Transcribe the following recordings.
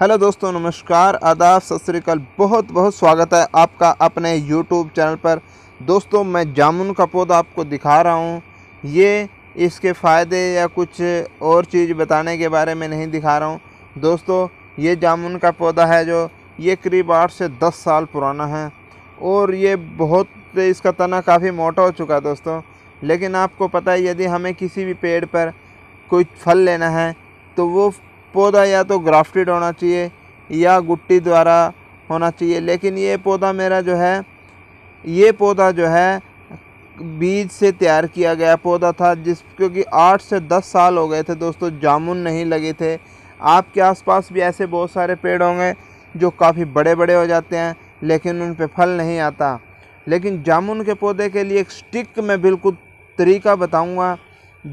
hello दोस्तों नमस्कार आदाब सत श्रीकाल बहुत बहुत स्वागत है आपका अपने यूट्यूब चैनल पर दोस्तों मैं जामुन का पौधा आपको दिखा रहा हूँ ये इसके फ़ायदे या कुछ और चीज़ बताने के बारे में नहीं दिखा रहा हूँ दोस्तों ये जामुन का पौधा है जो ये करीब आठ से दस साल पुराना है और ये बहुत इसका तना काफ़ी मोटा हो चुका है दोस्तों लेकिन आपको पता है यदि हमें किसी भी पेड़ पर कोई फल लेना है तो वो पौधा या तो ग्राफ्टेड होना चाहिए या गुट्टी द्वारा होना चाहिए लेकिन ये पौधा मेरा जो है ये पौधा जो है बीज से तैयार किया गया पौधा था जिस क्योंकि आठ से दस साल हो गए थे दोस्तों जामुन नहीं लगे थे आपके आसपास भी ऐसे बहुत सारे पेड़ होंगे जो काफ़ी बड़े बड़े हो जाते हैं लेकिन उन पर फल नहीं आता लेकिन जामुन के पौधे के लिए एक स्टिक में बिल्कुल तरीका बताऊँगा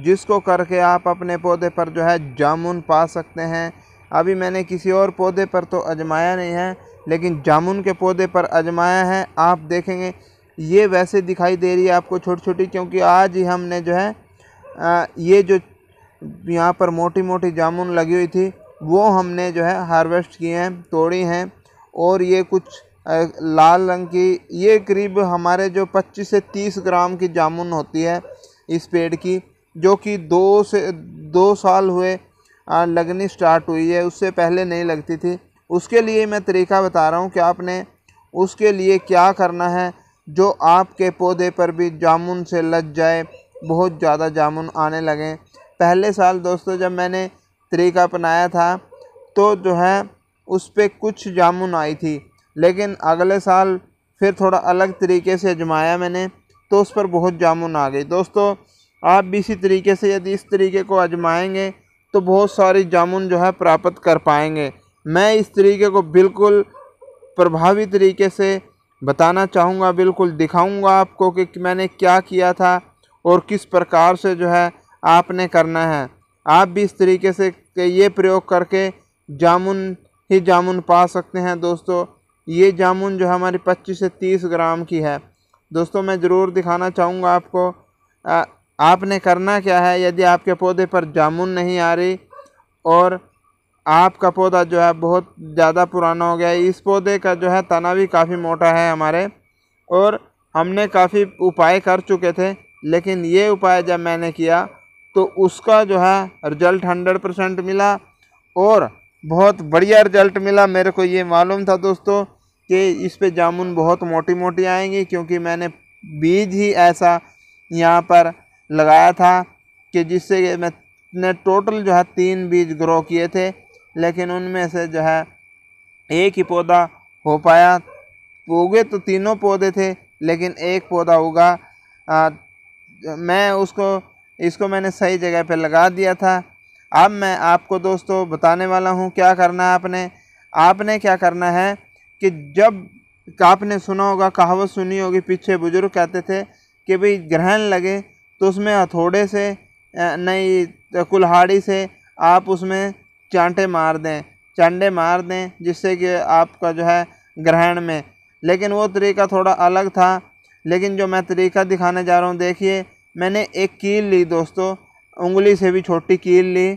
जिसको करके आप अपने पौधे पर जो है जामुन पा सकते हैं अभी मैंने किसी और पौधे पर तो अजमाया नहीं है लेकिन जामुन के पौधे पर अजमाया है आप देखेंगे ये वैसे दिखाई दे रही है आपको छोटी छोटी क्योंकि आज ही हमने जो है आ, ये जो यहाँ पर मोटी मोटी जामुन लगी हुई थी वो हमने जो है हार्वेस्ट किए हैं तोड़ी हैं और ये कुछ आ, लाल रंग की ये करीब हमारे जो 25 से 30 ग्राम की जामुन होती है इस पेड़ की जो कि दो से दो साल हुए लगनी स्टार्ट हुई है उससे पहले नहीं लगती थी उसके लिए मैं तरीका बता रहा हूँ कि आपने उसके लिए क्या करना है जो आपके पौधे पर भी जामुन से लग जाए बहुत ज़्यादा जामुन आने लगे पहले साल दोस्तों जब मैंने तरीका अपनाया था तो जो है उस पर कुछ जामुन आई थी लेकिन अगले साल फिर थोड़ा अलग तरीके से जमाया मैंने तो उस पर बहुत जामुन आ गई दोस्तों आप भी इसी तरीके से यदि इस तरीके को आजमाएंगे तो बहुत सारी जामुन जो है प्राप्त कर पाएंगे मैं इस तरीके को बिल्कुल प्रभावी तरीके से बताना चाहूँगा बिल्कुल दिखाऊँगा आपको कि मैंने क्या किया था और किस प्रकार से जो है आपने करना है आप भी इस तरीके से ये प्रयोग करके जामुन ही जामुन पा सकते हैं दोस्तों ये जामुन जो हमारी 25 से 30 ग्राम की है दोस्तों मैं ज़रूर दिखाना चाहूँगा आपको आ, आपने करना क्या है यदि आपके पौधे पर जामुन नहीं आ रही और आपका पौधा जो है बहुत ज़्यादा पुराना हो गया है इस पौधे का जो है तना भी काफ़ी मोटा है हमारे और हमने काफ़ी उपाय कर चुके थे लेकिन ये उपाय जब मैंने किया तो उसका जो है रिज़ल्ट हंड्रेड परसेंट मिला और बहुत बढ़िया रिज़ल्ट मिला मेरे को ये मालूम था दोस्तों कि इस पे जामुन बहुत मोटी मोटी आएंगी क्योंकि मैंने बीज ही ऐसा यहाँ पर लगाया था कि जिससे मैंने टोटल जो है तीन बीज ग्रो किए थे लेकिन उनमें से जो है एक ही पौधा हो पाया उगे तो तीनों पौधे थे लेकिन एक पौधा उगा मैं उसको इसको मैंने सही जगह पर लगा दिया था अब मैं आपको दोस्तों बताने वाला हूँ क्या करना है आपने आपने क्या करना है कि जब आपने सुना होगा कहावत सुनी होगी पीछे बुज़ुर्ग कहते थे कि भाई ग्रहण लगे तो उसमें हथौड़े से नहीं कुल्हाड़ी से आप उसमें चांटे मार दें चांडे मार दें जिससे कि आपका जो है ग्रहण में लेकिन वो तरीका थोड़ा अलग था लेकिन जो मैं तरीका दिखाने जा रहा हूँ देखिए मैंने एक कील ली दोस्तों उंगली से भी छोटी कील ली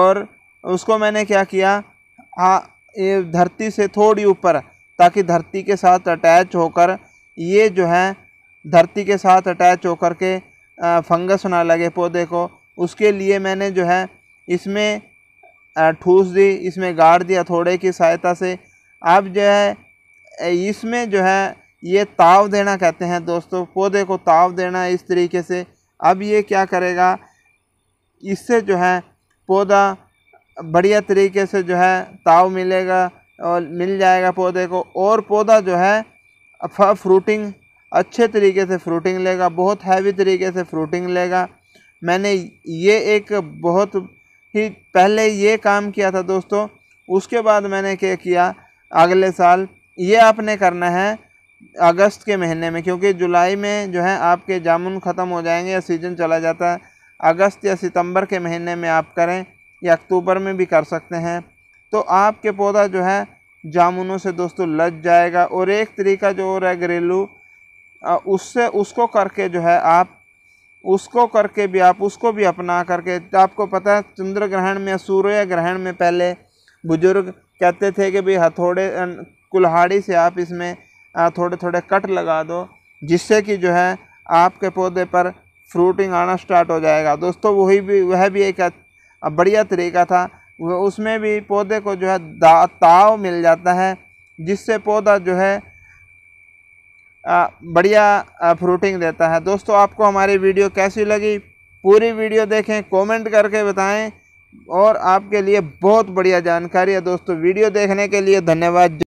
और उसको मैंने क्या किया हाँ ये धरती से थोड़ी ऊपर ताकि धरती के साथ अटैच होकर ये जो है धरती के साथ अटैच होकर के फंगस ना लगे पौधे को उसके लिए मैंने जो है इसमें ठूस दी इसमें गाड़ दिया थोड़े की सहायता से अब जो है इसमें जो है ये ताव देना कहते हैं दोस्तों पौधे को ताव देना इस तरीके से अब ये क्या करेगा इससे जो है पौधा बढ़िया तरीके से जो है ताव मिलेगा और मिल जाएगा पौधे को और पौधा जो है फ्रूटिंग अच्छे तरीके से फ्रूटिंग लेगा बहुत हैवी तरीके से फ्रूटिंग लेगा मैंने ये एक बहुत ही पहले ये काम किया था दोस्तों उसके बाद मैंने क्या किया अगले साल ये आपने करना है अगस्त के महीने में क्योंकि जुलाई में जो है आपके जामुन ख़त्म हो जाएंगे या सीज़न चला जाता है अगस्त या सितंबर के महीने में आप करें या अक्टूबर में भी कर सकते हैं तो आपके पौधा जो है जामुनों से दोस्तों लज जाएगा और एक तरीका जो और है घरेलू उससे उसको करके जो है आप उसको करके भी आप उसको भी अपना करके आपको पता है चंद्र ग्रहण में सूर्य ग्रहण में पहले बुजुर्ग कहते थे कि भाई हथौड़े कुल्हाड़ी से आप इसमें थोड़े थोड़े कट लगा दो जिससे कि जो है आपके पौधे पर फ्रूटिंग आना स्टार्ट हो जाएगा दोस्तों वही भी वह भी एक बढ़िया तरीका था उसमें भी पौधे को जो है ताव मिल जाता है जिससे पौधा जो है बढ़िया फ्रूटिंग देता है दोस्तों आपको हमारी वीडियो कैसी लगी पूरी वीडियो देखें कमेंट करके बताएं और आपके लिए बहुत बढ़िया जानकारी है दोस्तों वीडियो देखने के लिए धन्यवाद